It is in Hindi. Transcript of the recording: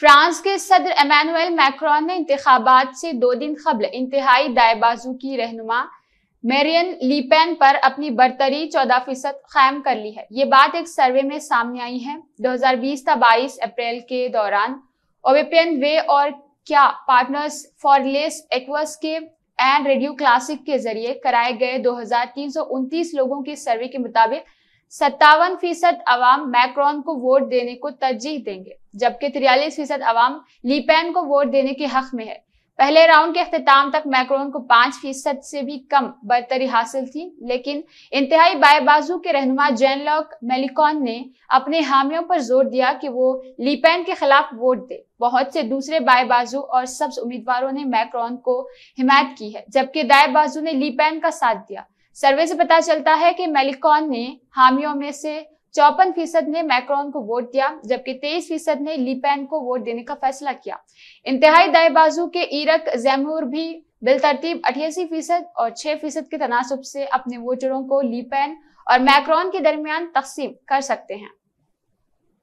फ्रांस के सदर एमानुएल मैक्रॉन ने इंतबात से दो दिन कबल इंतहाई दाएबाजू की रहनुमा मेरियन लीपेन पर अपनी बरतरी चौदह फीसद कायम कर ली है ये बात एक सर्वे में सामने आई है 2020 था 22 अप्रैल के दौरान ओवेपियन वे और क्या पार्टनर्स फॉर लेस एक्वस के एंड रेडियो क्लासिक के जरिए कराए गए दो लोगों के सर्वे के मुताबिक सत्तावन फीसद अवाम मैक्रॉन को वोट देने को तरजीह देंगे जबकि तिरयालीस फीसद अवाम लीपेन को वोट देने के हक में है पहले राउंड के अख्ताम तक मैक्रोन को पांच फीसद से भी कम बरतरी हासिल थी लेकिन इंतहाई बाएबाजू के रहनुमा जैनलॉक मेलिकॉन ने अपने हामियों पर जोर दिया कि वो लीपेन के खिलाफ वोट दे बहुत से दूसरे बाएबाजू और सब्ज उम्मीदवारों ने मैक्रोन को हिमायत की है जबकि दाए बाजू ने लीपेन का साथ दिया सर्वे से पता चलता है कि मेलिकॉन ने हामियों में से चौपन फीसद ने मैक्रॉन को वोट दिया जबकि तेईस फीसद ने लीपेन को वोट देने का फैसला किया इंतहाई दाएबाजू बाजू के इरक जैमूर भी बिलतरतीब अठासी फीसद और छह फीसद के तनासब से अपने वोटरों को लीपेन और मैक्रॉन के दरमियान तकसीम कर सकते हैं